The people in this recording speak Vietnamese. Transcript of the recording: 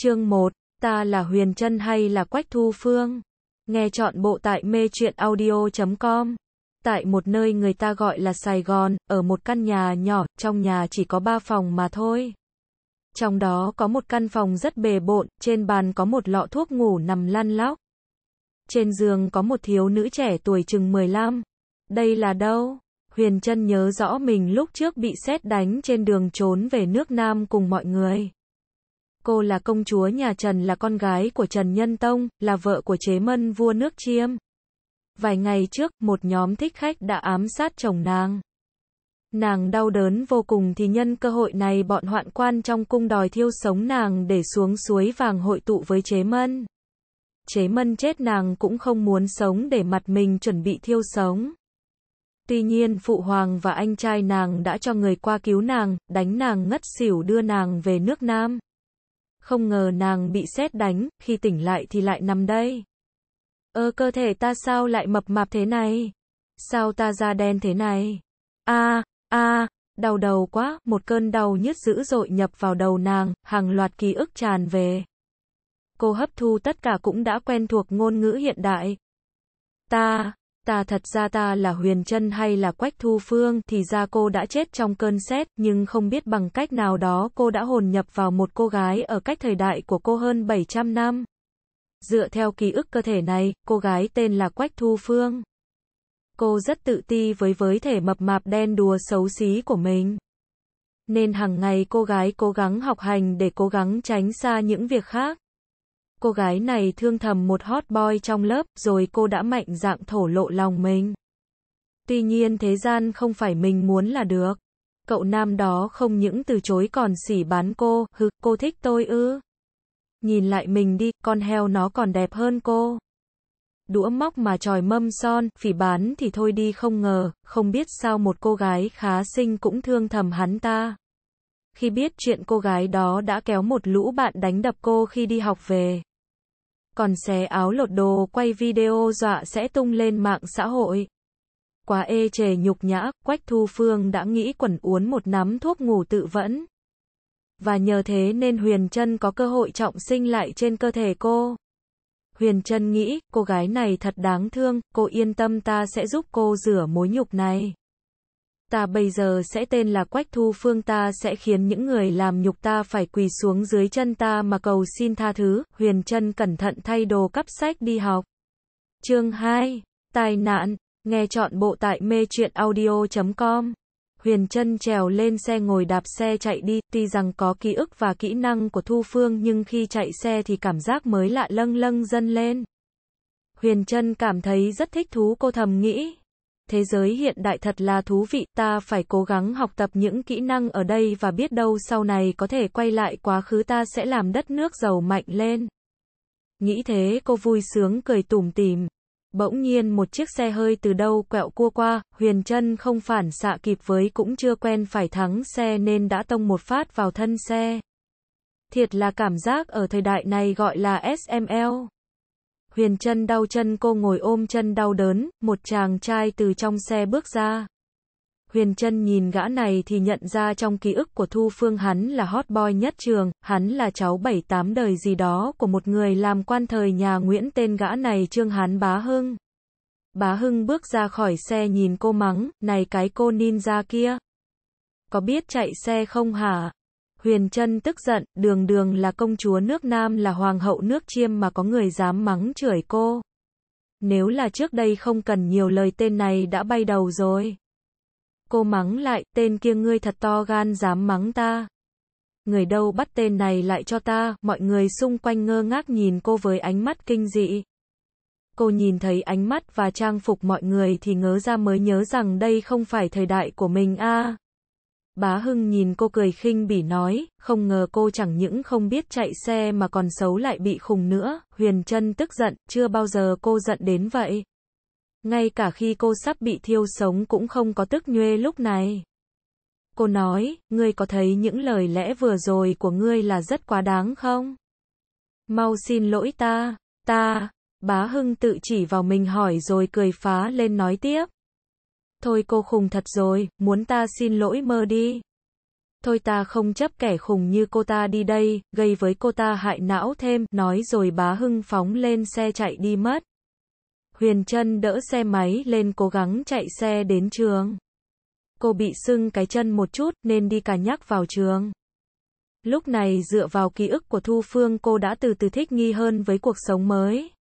Chương 1, ta là Huyền Trân hay là Quách Thu Phương? Nghe chọn bộ tại mê truyện audio.com. Tại một nơi người ta gọi là Sài Gòn, ở một căn nhà nhỏ, trong nhà chỉ có ba phòng mà thôi. Trong đó có một căn phòng rất bề bộn, trên bàn có một lọ thuốc ngủ nằm lăn lóc. Trên giường có một thiếu nữ trẻ tuổi chừng 15. Đây là đâu? Huyền Trân nhớ rõ mình lúc trước bị xét đánh trên đường trốn về nước Nam cùng mọi người. Cô là công chúa nhà Trần là con gái của Trần Nhân Tông, là vợ của chế mân vua nước chiêm. Vài ngày trước, một nhóm thích khách đã ám sát chồng nàng. Nàng đau đớn vô cùng thì nhân cơ hội này bọn hoạn quan trong cung đòi thiêu sống nàng để xuống suối vàng hội tụ với chế mân. Chế mân chết nàng cũng không muốn sống để mặt mình chuẩn bị thiêu sống. Tuy nhiên phụ hoàng và anh trai nàng đã cho người qua cứu nàng, đánh nàng ngất xỉu đưa nàng về nước Nam không ngờ nàng bị sét đánh, khi tỉnh lại thì lại nằm đây. Ơ cơ thể ta sao lại mập mạp thế này? Sao ta da đen thế này? A, a, đau đầu quá, một cơn đau nhức dữ dội nhập vào đầu nàng, hàng loạt ký ức tràn về. Cô hấp thu tất cả cũng đã quen thuộc ngôn ngữ hiện đại. Ta, ta thật ra ta là Huyền Trân hay là Quách Thu Phương, thì ra cô đã chết trong cơn xét nhưng không biết bằng cách nào đó cô đã hồn nhập vào một cô gái ở cách thời đại của cô hơn 700 năm. Dựa theo ký ức cơ thể này, cô gái tên là Quách Thu Phương. Cô rất tự ti với với thể mập mạp đen đùa xấu xí của mình. Nên hàng ngày cô gái cố gắng học hành để cố gắng tránh xa những việc khác. Cô gái này thương thầm một hot boy trong lớp, rồi cô đã mạnh dạng thổ lộ lòng mình. Tuy nhiên thế gian không phải mình muốn là được. Cậu nam đó không những từ chối còn xỉ bán cô, hừ, cô thích tôi ư. Nhìn lại mình đi, con heo nó còn đẹp hơn cô. Đũa móc mà tròi mâm son, phỉ bán thì thôi đi không ngờ, không biết sao một cô gái khá xinh cũng thương thầm hắn ta. Khi biết chuyện cô gái đó đã kéo một lũ bạn đánh đập cô khi đi học về còn xé áo lột đồ quay video dọa sẽ tung lên mạng xã hội. Quá ê chề nhục nhã, Quách Thu Phương đã nghĩ quẩn uốn một nắm thuốc ngủ tự vẫn. Và nhờ thế nên Huyền Trân có cơ hội trọng sinh lại trên cơ thể cô. Huyền Trân nghĩ, cô gái này thật đáng thương, cô yên tâm ta sẽ giúp cô rửa mối nhục này ta bây giờ sẽ tên là Quách Thu Phương ta sẽ khiến những người làm nhục ta phải quỳ xuống dưới chân ta mà cầu xin tha thứ. Huyền Trân cẩn thận thay đồ cắp sách đi học. Chương 2. Tai nạn. Nghe chọn bộ tại mê truyện audio.com. Huyền Trân trèo lên xe ngồi đạp xe chạy đi, tuy rằng có ký ức và kỹ năng của Thu Phương nhưng khi chạy xe thì cảm giác mới lạ lâng lâng dâng lên. Huyền Trân cảm thấy rất thích thú cô thầm nghĩ thế giới hiện đại thật là thú vị, ta phải cố gắng học tập những kỹ năng ở đây và biết đâu sau này có thể quay lại quá khứ ta sẽ làm đất nước giàu mạnh lên. Nghĩ thế cô vui sướng cười tủm tỉm. Bỗng nhiên một chiếc xe hơi từ đâu quẹo cua qua, huyền chân không phản xạ kịp với cũng chưa quen phải thắng xe nên đã tông một phát vào thân xe. Thiệt là cảm giác ở thời đại này gọi là SML. Huyền chân đau chân cô ngồi ôm chân đau đớn, một chàng trai từ trong xe bước ra. Huyền chân nhìn gã này thì nhận ra trong ký ức của Thu Phương hắn là hot boy nhất trường, hắn là cháu bảy tám đời gì đó của một người làm quan thời nhà Nguyễn tên gã này Trương Hán Bá Hưng. Bá Hưng bước ra khỏi xe nhìn cô mắng, này cái cô ninja kia. Có biết chạy xe không hả? Huyền Trân tức giận, đường đường là công chúa nước Nam là hoàng hậu nước chiêm mà có người dám mắng chửi cô. Nếu là trước đây không cần nhiều lời tên này đã bay đầu rồi. Cô mắng lại, tên kia ngươi thật to gan dám mắng ta. Người đâu bắt tên này lại cho ta, mọi người xung quanh ngơ ngác nhìn cô với ánh mắt kinh dị. Cô nhìn thấy ánh mắt và trang phục mọi người thì ngớ ra mới nhớ rằng đây không phải thời đại của mình a. À. Bá Hưng nhìn cô cười khinh bỉ nói, không ngờ cô chẳng những không biết chạy xe mà còn xấu lại bị khùng nữa. Huyền Trân tức giận, chưa bao giờ cô giận đến vậy. Ngay cả khi cô sắp bị thiêu sống cũng không có tức nhuê lúc này. Cô nói, ngươi có thấy những lời lẽ vừa rồi của ngươi là rất quá đáng không? Mau xin lỗi ta, ta, bá hưng tự chỉ vào mình hỏi rồi cười phá lên nói tiếp thôi cô khùng thật rồi, muốn ta xin lỗi mơ đi. Thôi ta không chấp kẻ khùng như cô ta đi đây, gây với cô ta hại não thêm, nói rồi bá hưng phóng lên xe chạy đi mất. Huyền chân đỡ xe máy lên cố gắng chạy xe đến trường. Cô bị sưng cái chân một chút nên đi cả nhắc vào trường. Lúc này dựa vào ký ức của Thu Phương cô đã từ từ thích nghi hơn với cuộc sống mới.